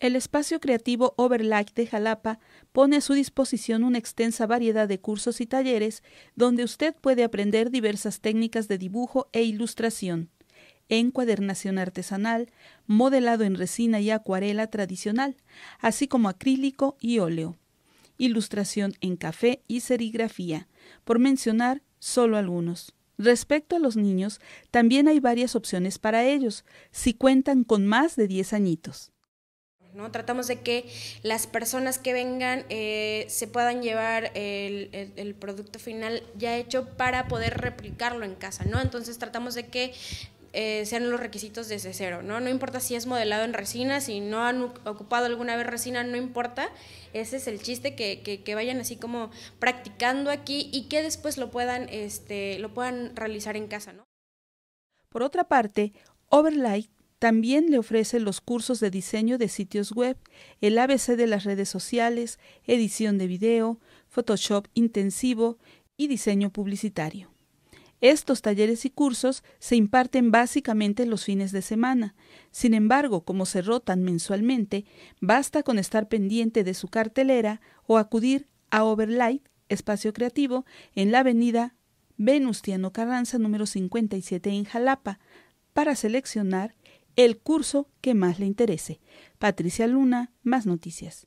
El espacio creativo Overlight de Jalapa pone a su disposición una extensa variedad de cursos y talleres donde usted puede aprender diversas técnicas de dibujo e ilustración, encuadernación artesanal, modelado en resina y acuarela tradicional, así como acrílico y óleo, ilustración en café y serigrafía, por mencionar solo algunos. Respecto a los niños, también hay varias opciones para ellos, si cuentan con más de 10 añitos. ¿no? Tratamos de que las personas que vengan eh, se puedan llevar el, el, producto final ya hecho para poder replicarlo en casa, ¿no? Entonces tratamos de que eh, sean los requisitos desde cero, ¿no? No importa si es modelado en resina, si no han ocupado alguna vez resina, no importa. Ese es el chiste, que, que, vayan así como practicando aquí y que después lo puedan, este, lo puedan realizar en casa, Por otra parte, Overlight también le ofrece los cursos de diseño de sitios web, el ABC de las redes sociales, edición de video, Photoshop intensivo y diseño publicitario. Estos talleres y cursos se imparten básicamente los fines de semana. Sin embargo, como se rotan mensualmente, basta con estar pendiente de su cartelera o acudir a Overlight, espacio creativo, en la avenida Venustiano Carranza número 57 en Jalapa, para seleccionar el curso que más le interese. Patricia Luna, más noticias.